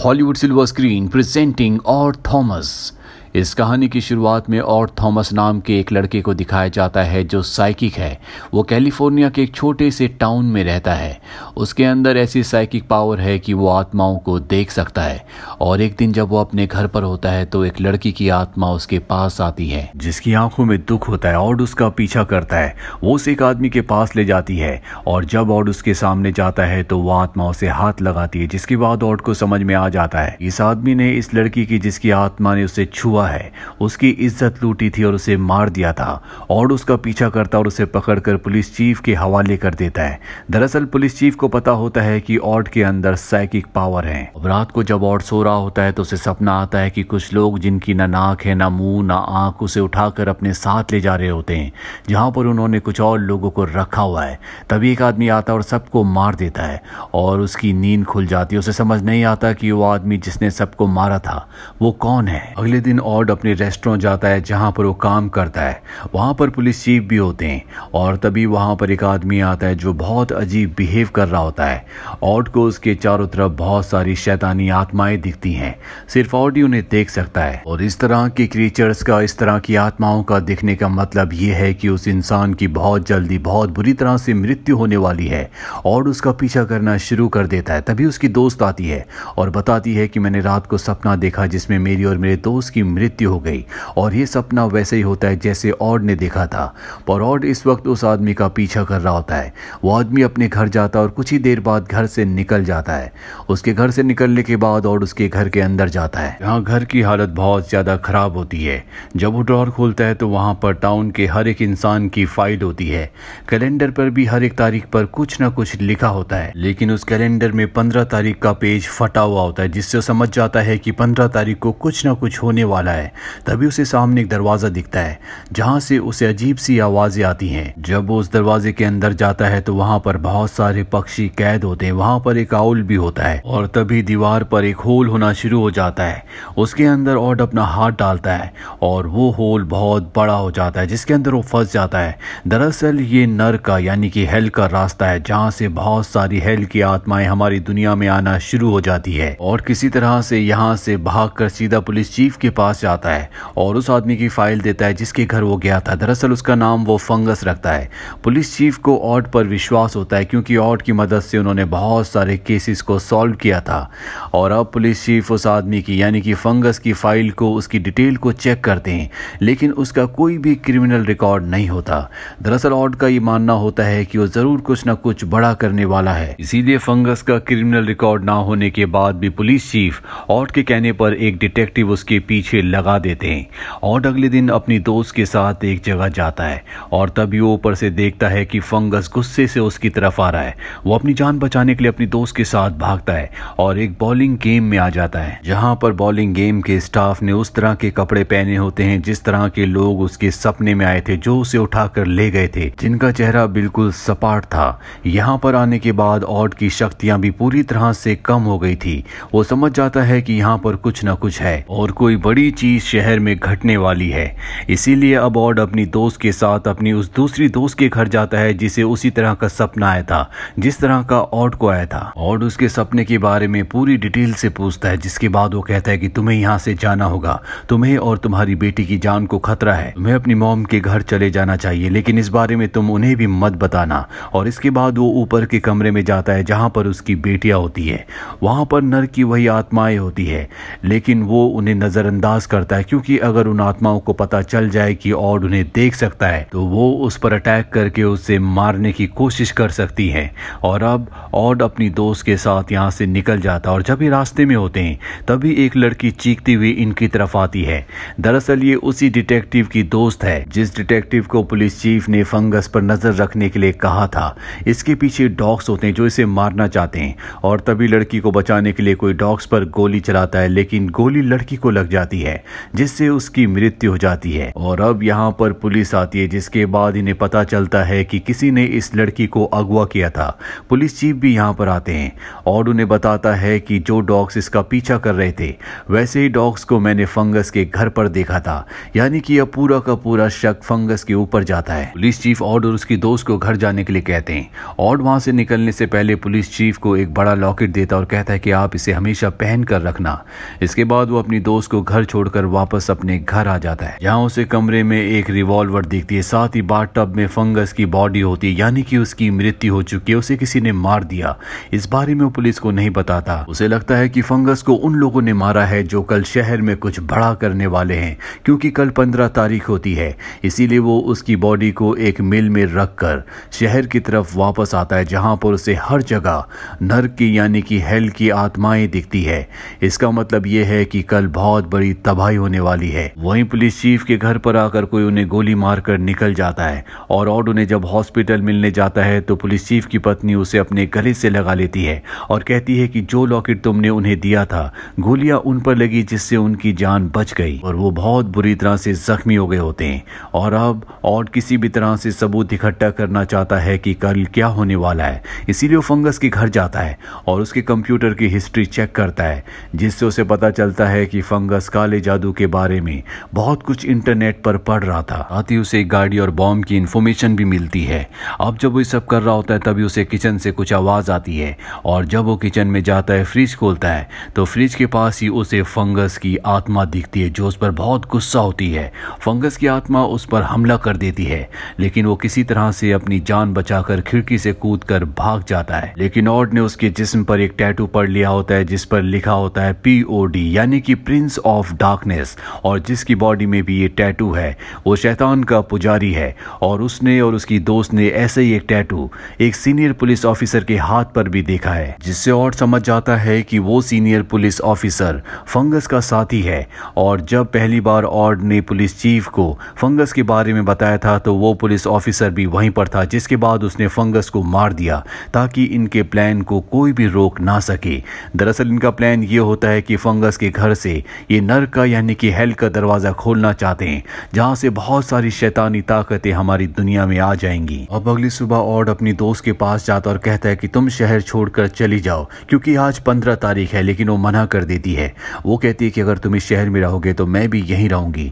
Hollywood silver screen presenting R. Thomas इस कहानी की शुरुआत में और थॉमस नाम के एक लड़के को दिखाया जाता है जो साइकिक है वो कैलिफोर्निया के एक छोटे से टाउन में रहता है उसके अंदर ऐसी साइकिक पावर है कि वो आत्माओं को देख सकता है और एक दिन जब वो अपने घर पर होता है तो एक लड़की की आत्मा उसके पास आती है जिसकी आंखों में दुख होता है और उसका पीछा करता है वो उस एक आदमी के पास ले जाती है और जब और उसके सामने जाता है तो वो आत्मा उसे हाथ लगाती है जिसके बाद और को समझ में आ जाता है इस आदमी ने इस लड़की की जिसकी आत्मा ने उसे छुआ हुआ है उसकी इज्जत लूटी थी और उसे मार दिया था और उसका पीछा करता और उसे पकड़कर पुलिस चीफ के हवाले कर देता है दरअसल पुलिस चीफ को पता होता है कि ऑर्ड के अंदर साइकिक पावर है रात को जब ऑर्ड सो रहा होता है तो उसे सपना आता है कि कुछ लोग जिनकी ना नाक है ना मुंह ना आंख उसे उठाकर अपने साथ ले जा रहे होते हैं जहां पर उन्होंने कुछ और लोगों को रखा हुआ है तभी एक आदमी आता और सबको मार देता है और उसकी नींद खुल जाती है उसे समझ नहीं आता कि वो आदमी जिसने सबको मारा था वो कौन है अगले दिन ऑड अपने रेस्टोरेंट जाता है जहाँ पर वो काम करता है वहाँ पर पुलिस चीफ भी होते हैं और तभी वहाँ पर एक आदमी आता है जो बहुत अजीब बिहेव कर रहा होता है ऑड को उसके चारों तरफ बहुत सारी शैतानी आत्माएं दिखती हैं सिर्फ ऑड ही उन्हें देख सकता है और इस तरह के क्रीचर्स का इस तरह की आत्माओं का दिखने का मतलब ये है कि उस इंसान की बहुत जल्दी बहुत बुरी तरह से मृत्यु होने वाली है और उसका पीछा करना शुरू कर देता है तभी उसकी दोस्त आती है और बताती है कि मैंने रात को सपना देखा जिसमें मेरी और मेरे दोस्त की मृत्यु हो गई और ये सपना वैसे ही होता है जैसे ऑड ने देखा था पर ऑड इस वक्त उस आदमी का पीछा कर रहा होता है वो आदमी अपने घर जाता है और कुछ ही देर बाद घर से निकल जाता है उसके घर से निकलने के बाद और उसके घर के अंदर जाता है यहाँ घर की हालत बहुत ज़्यादा ख़राब होती है जब वो ड्रॉर खोलता है तो वहाँ पर टाउन के हर एक इंसान की फाइल होती है कैलेंडर पर भी हर एक तारीख पर कुछ ना कुछ लिखा होता है लेकिन उस कैलेंडर में पंद्रह तारीख का पेज फटा हुआ होता है जिससे समझ जाता है कि पंद्रह तारीख को कुछ ना कुछ होने वाला रहा है तभी उसे सामने एक दरवाज़ा दिखता है जहाँ से उसे अजीब सी आवाज़ें आती हैं जब वो उस दरवाजे के अंदर जाता है तो वहाँ पर बहुत सारे पक्षी कैद होते हैं वहाँ पर एक आउल भी होता है और तभी दीवार पर एक होल होना शुरू हो जाता है उसके अंदर ऑड अपना हाथ डालता है और वो होल बहुत बड़ा हो जाता है जिसके अंदर वो फंस जाता है दरअसल ये नर का यानी कि हेल का रास्ता है जहाँ से बहुत सारी हेल की आत्माएं हमारी दुनिया में आना शुरू हो जाती है और किसी तरह से यहाँ से भागकर सीधा पुलिस चीफ के पास पास जाता है और उस आदमी की फ़ाइल देता है जिसके घर वो गया था दरअसल उसका नाम वो फंगस रखता है पुलिस चीफ को ऑट पर विश्वास होता है क्योंकि ऑट की मदद से उन्होंने बहुत सारे केसेस को सॉल्व किया था और अब पुलिस चीफ उस आदमी की यानी कि फंगस की फ़ाइल को उसकी डिटेल को चेक करते हैं लेकिन उसका कोई भी क्रिमिनल रिकॉर्ड नहीं होता दरअसल ऑट का ये मानना होता है कि वो ज़रूर कुछ ना कुछ बड़ा करने वाला है इसीलिए फंगस का क्रिमिनल रिकॉर्ड ना होने के बाद भी पुलिस चीफ ऑट के कहने पर एक डिटेक्टिव उसके पीछे लगा देते हैं और अगले दिन अपनी दोस्त के साथ एक जगह जाता है और तभी वो ऊपर से देखता है कि फंगस गुस्से से उसकी तरफ आ रहा है वो अपनी जान बचाने के लिए अपनी दोस्त के साथ भागता है और एक बॉलिंग गेम में आ जाता है जहाँ पर बॉलिंग गेम के स्टाफ ने उस तरह के कपड़े पहने होते हैं जिस तरह के लोग उसके सपने में आए थे जो उसे उठाकर ले गए थे जिनका चेहरा बिल्कुल सपाट था यहाँ पर आने के बाद ऑड की शक्तियां भी पूरी तरह से कम हो गई थी वो समझ जाता है कि यहाँ पर कुछ ना कुछ है और कोई बड़ी चीज़ शहर में घटने वाली है इसीलिए अब ऑड अपनी दोस्त के साथ अपनी उस दूसरी दोस्त के घर जाता है जिसे उसी तरह का सपना आया था जिस तरह का ऑड को आया था ऑड उसके सपने के बारे में पूरी डिटेल से पूछता है जिसके बाद वो कहता है कि तुम्हें यहाँ से जाना होगा तुम्हें और तुम्हारी बेटी की जान को खतरा है तुम्हें अपनी मोम के घर चले जाना चाहिए लेकिन इस बारे में तुम उन्हें भी मत बताना और इसके बाद वो ऊपर के कमरे में जाता है जहाँ पर उसकी बेटियाँ होती है वहाँ पर नर की वही आत्माएं होती है लेकिन वो उन्हें नज़रअंदाज एहसास करता है क्योंकि अगर उन आत्माओं को पता चल जाए कि और उन्हें देख सकता है तो वो उस पर अटैक करके उसे मारने की कोशिश कर सकती है और अब ऑड अपनी दोस्त के साथ यहाँ से निकल जाता है और जब ये रास्ते में होते हैं तभी एक लड़की चीखती हुई इनकी तरफ आती है दरअसल ये उसी डिटेक्टिव की दोस्त है जिस डिटेक्टिव को पुलिस चीफ ने फंगस पर नजर रखने के लिए कहा था इसके पीछे डॉग्स होते हैं जो इसे मारना चाहते हैं और तभी लड़की को बचाने के लिए कोई डॉग्स पर गोली चलाता है लेकिन गोली लड़की को लग जाती है है जिससे उसकी मृत्यु हो जाती है और अब यहाँ पर पुलिस आती है जिसके बाद इन्हें पता चलता है कि किसी ने इस लड़की को अगवा किया था पुलिस चीफ भी यहाँ पर आते हैं और उन्हें बताता है कि जो डॉग्स इसका पीछा कर रहे थे वैसे ही डॉग्स को मैंने फंगस के घर पर देखा था यानी कि यह पूरा का पूरा शक फंगस के ऊपर जाता है पुलिस चीफ ऑड और उसकी दोस्त को घर जाने के लिए कहते हैं ऑड वहां से निकलने से पहले पुलिस चीफ को एक बड़ा लॉकेट देता और कहता है कि आप इसे हमेशा पहन कर रखना इसके बाद वो अपनी दोस्त को घर छोड़ छोड़कर वापस अपने घर आ जाता है यहाँ उसे कमरे में एक रिवॉल्वर दिखती है साथ ही बाथ टब में फंगस की बॉडी होती है यानी कि उसकी मृत्यु हो चुकी है उसे किसी ने मार दिया इस बारे में पुलिस को नहीं बताता उसे लगता है कि फंगस को उन लोगों ने मारा है जो कल शहर में कुछ बड़ा करने वाले हैं क्योंकि कल पंद्रह तारीख होती है इसीलिए वो उसकी बॉडी को एक मिल में रख कर शहर की तरफ वापस आता है जहां पर उसे हर जगह नर्क की यानी कि हेल की आत्माएं दिखती है इसका मतलब यह है कि कल बहुत बड़ी तबाही होने वाली है वहीं पुलिस चीफ के घर पर आकर कोई उन्हें गोली मारकर निकल जाता है और ऑड उन्हें जब हॉस्पिटल मिलने जाता है तो पुलिस चीफ की पत्नी उसे अपने गले से लगा लेती है और कहती है कि जो लॉकेट तुमने उन्हें दिया था गोलियां उन पर लगी जिससे उनकी जान बच गई और वो बहुत बुरी तरह से जख्मी हो गए होते हैं और अब ऑड किसी भी तरह से सबूत इकट्ठा करना चाहता है कि कल क्या होने वाला है इसीलिए वो फंगस के घर जाता है और उसके कंप्यूटर की हिस्ट्री चेक करता है जिससे उसे पता चलता है कि फंगस काले जादू के बारे में बहुत कुछ इंटरनेट पर पढ़ रहा था आती ही उसे गाड़ी और बॉम्ब की इन्फॉर्मेशन भी मिलती है अब जब वो सब कर रहा होता है तभी उसे किचन से कुछ आवाज़ आती है और जब वो किचन में जाता है फ्रिज खोलता है तो फ्रिज के पास ही उसे फंगस की आत्मा दिखती है जो उस पर बहुत गुस्सा होती है फंगस की आत्मा उस पर हमला कर देती है लेकिन वो किसी तरह से अपनी जान बचाकर खिड़की से कूद कर भाग जाता है लेकिन ऑर्ड ने उसके जिस्म पर एक टैटू पढ़ लिया होता है जिस पर लिखा होता है पी यानी कि प्रिंस ऑफ डार्क डार्कनेस और जिसकी बॉडी में भी ये टैटू है वो शैतान का पुजारी है और उसने और उसकी दोस्त ने ऐसे ही एक टैटू एक सीनियर पुलिस ऑफिसर के हाथ पर भी देखा है जिससे और समझ जाता है कि वो सीनियर पुलिस ऑफिसर फंगस का साथी है और जब पहली बार ऑर्ड ने पुलिस चीफ को फंगस के बारे में बताया था तो वो पुलिस ऑफिसर भी वहीं पर था जिसके बाद उसने फंगस को मार दिया ताकि इनके प्लान को कोई भी रोक ना सके दरअसल इनका प्लान ये होता है कि फंगस के घर से ये नर्क का यानी कि हेल का दरवाज़ा खोलना चाहते हैं जहाँ से बहुत सारी शैतानी ताकतें हमारी दुनिया में आ जाएंगी अब अगली सुबह ऑड अपनी दोस्त के पास जाता और कहता है कि तुम शहर छोड़कर चली जाओ क्योंकि आज पंद्रह तारीख है लेकिन वो मना कर देती है वो कहती है कि अगर तुम इस शहर में रहोगे तो मैं भी यहीं रहूंगी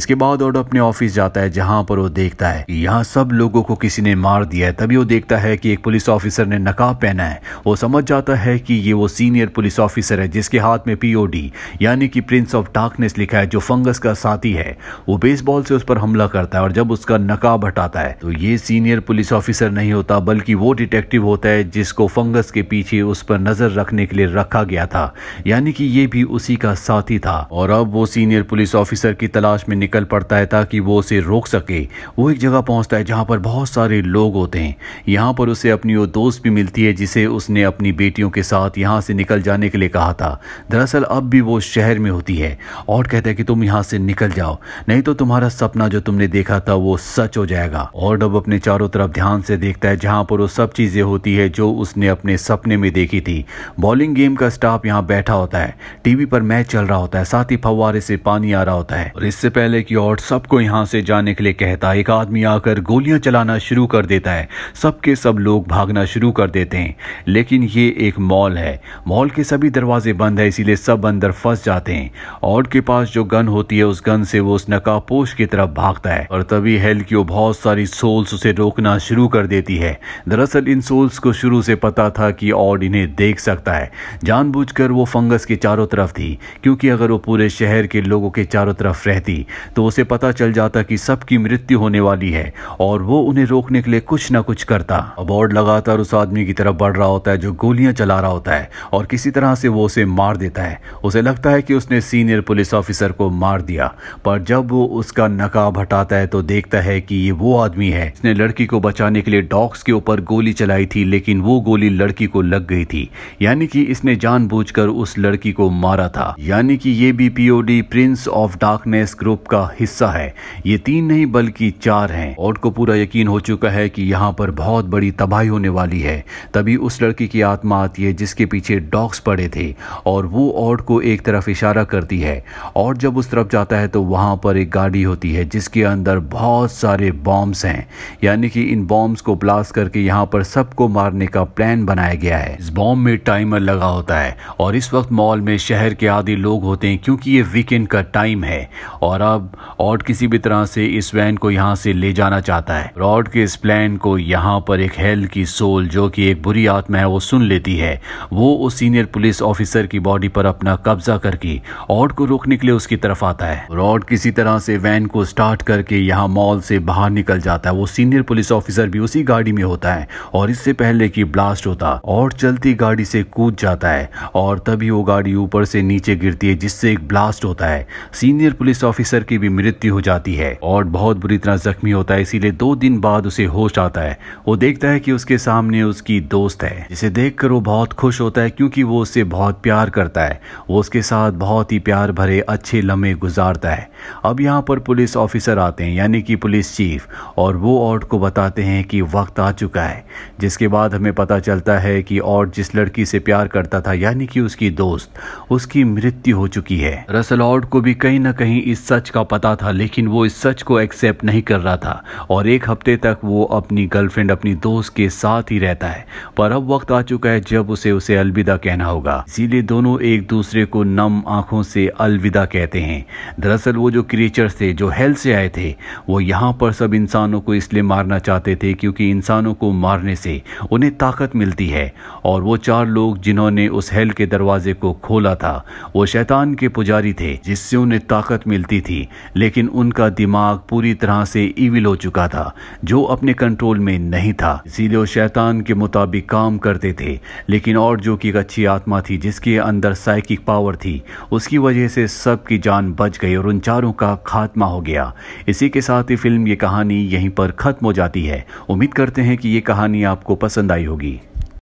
इसके बाद ऑड अपने ऑफिस जाता है जहाँ पर वो देखता है यहाँ सब लोगों को किसी ने मार दिया है तभी वो देखता है कि एक पुलिस ऑफिसर ने नकाब पहना है वो समझ जाता है कि ये वो सीनियर पुलिस ऑफिसर है जिसके हाथ में पीओडी यानी कि प्रिंस ऑफ डार्क डार्कनेस लिखा है जो फंगस का साथी है वो बेसबॉल से उस पर हमला करता है और जब उसका नकाब हटाता है तो ये सीनियर पुलिस ऑफिसर नहीं होता बल्कि वो डिटेक्टिव होता है जिसको फंगस के पीछे उस पर नजर रखने के लिए रखा गया था यानी कि ये भी उसी का साथी था और अब वो सीनियर पुलिस ऑफिसर की तलाश में निकल पड़ता है ताकि वो उसे रोक सके वो एक जगह पहुंचता है जहां पर बहुत सारे लोग होते हैं यहाँ पर उसे अपनी वो दोस्त भी मिलती है जिसे उसने अपनी बेटियों के साथ यहाँ से निकल जाने के लिए कहा था दरअसल अब भी वो शहर में होती है और कहता है कि तुम यहाँ से निकल जाओ नहीं तो तुम्हारा सपना जो तुमने देखा था वो सच हो जाएगा और डब अपने चारों तरफ ध्यान से देखता है जहाँ पर वो सब चीज़ें होती है जो उसने अपने सपने में देखी थी बॉलिंग गेम का स्टाफ यहाँ बैठा होता है टीवी पर मैच चल रहा होता है साथ ही फवारे से पानी आ रहा होता है और इससे पहले की और सबको यहाँ से जाने के लिए कहता है एक आदमी आकर गोलियां चलाना शुरू कर देता है सबके सब लोग भागना शुरू कर देते हैं लेकिन ये एक मॉल है मॉल के सभी दरवाजे बंद है इसीलिए सब अंदर फंस जाते हैं और हॉट के पास जो गन होती है उस गन से वो उस नकापोश की तरफ भागता है और तभी हेल की वो बहुत सारी सोल्स उसे रोकना शुरू कर देती है दरअसल इन सोल्स को शुरू से पता था कि ऑड इन्हें देख सकता है जानबूझकर वो फंगस के चारों तरफ थी क्योंकि अगर वो पूरे शहर के लोगों के चारों तरफ रहती तो उसे पता चल जाता कि सबकी मृत्यु होने वाली है और वो उन्हें रोकने के लिए कुछ ना कुछ करता अब ऑड लगातार उस आदमी की तरफ बढ़ रहा होता है जो गोलियां चला रहा होता है और किसी तरह से वो उसे मार देता है उसे लगता है कि उसने सीनियर पुलिस ऑफिसर को मार दिया पर जब वो उसका नकाब हटाता है तो देखता है कि ये वो आदमी है इसने लड़की को बचाने के लिए डॉग्स के ऊपर गोली चलाई थी लेकिन वो गोली लड़की को लग गई थी यानी कि इसने जानबूझकर उस लड़की को मारा था यानी कि ये भी POD prince of darkness group का हिस्सा है ये तीन नहीं बल्कि चार है और को पूरा यकीन हो चुका है की यहाँ पर बहुत बड़ी तबाही होने वाली है तभी उस लड़की की आत्मा आती है जिसके पीछे डॉग्स पड़े थे और वो ऑड को एक तरफ इशारा करती है और जब उस तरफ जाता है तो वहाँ पर एक गाड़ी होती है जिसके अंदर बहुत सारे बॉम्ब्स हैं यानी कि इन बॉम्ब्स को ब्लास्ट करके यहाँ पर सबको मारने का प्लान बनाया गया है इस बॉम्ब में टाइमर लगा होता है और इस वक्त मॉल में शहर के आदि लोग होते हैं क्योंकि ये वीकेंड का टाइम है और अब और किसी भी तरह से इस वैन को यहाँ से ले जाना चाहता है रॉड के इस प्लान को यहाँ पर एक हेल की सोल जो कि एक बुरी आत्मा है वो सुन लेती है वो उस सीनियर पुलिस ऑफिसर की बॉडी पर अपना कब्जा करके और को रोकने के लिए उसकी तरफ आता है रॉड किसी तरह से वैन को स्टार्ट करके यहाँ मॉल से बाहर निकल जाता है वो सीनियर पुलिस ऑफिसर भी उसी गाड़ी में होता है और इससे पहले की ब्लास्ट होता और चलती गाड़ी से कूद जाता है और तभी वो गाड़ी ऊपर से नीचे गिरती है जिससे एक ब्लास्ट होता है सीनियर पुलिस ऑफिसर की भी मृत्यु हो जाती है और बहुत बुरी तरह जख्मी होता है इसीलिए दो दिन बाद उसे होश आता है वो देखता है कि उसके सामने उसकी दोस्त है जिसे देखकर वो बहुत खुश होता है क्योंकि वो उससे बहुत प्यार करता है वो उसके साथ बहुत ही प्यार भरे अच्छे लम्हे गुजारता है अब यहाँ पर पुलिस ऑफिसर आते हैं यानी कि पुलिस चीफ और वो ऑट को बताते हैं कि वक्त आ चुका है जिसके बाद हमें पता चलता है कि ऑट जिस लड़की से प्यार करता था यानी कि उसकी दोस्त उसकी मृत्यु हो चुकी है दरअसल ऑट को भी कहीं ना कहीं इस सच का पता था लेकिन वो इस सच को एक्सेप्ट नहीं कर रहा था और एक हफ्ते तक वो अपनी गर्लफ्रेंड अपनी दोस्त के साथ ही रहता है पर अब वक्त आ चुका है जब उसे उसे अलविदा कहना होगा इसीलिए दोनों एक दूसरे को नम आंखों से अलविदा कहते हैं दरअसल वो जो क्रिएचर्स थे जो हेल से आए थे वो यहाँ पर सब इंसानों को इसलिए मारना चाहते थे क्योंकि इंसानों को मारने से उन्हें ताकत मिलती है और वो चार लोग जिन्होंने उस हेल के दरवाजे को खोला था वो शैतान के पुजारी थे जिससे उन्हें ताकत मिलती थी लेकिन उनका दिमाग पूरी तरह से इविल हो चुका था जो अपने कंट्रोल में नहीं था इसीलिए वो शैतान के मुताबिक काम करते थे लेकिन और जो कि एक अच्छी आत्मा थी जिसके अंदर साइकिक पावर थी उसकी वजह से से सबकी जान बच गई और उन चारों का खात्मा हो गया इसी के साथ ही फिल्म ये कहानी यहीं पर ख़त्म हो जाती है उम्मीद करते हैं कि ये कहानी आपको पसंद आई होगी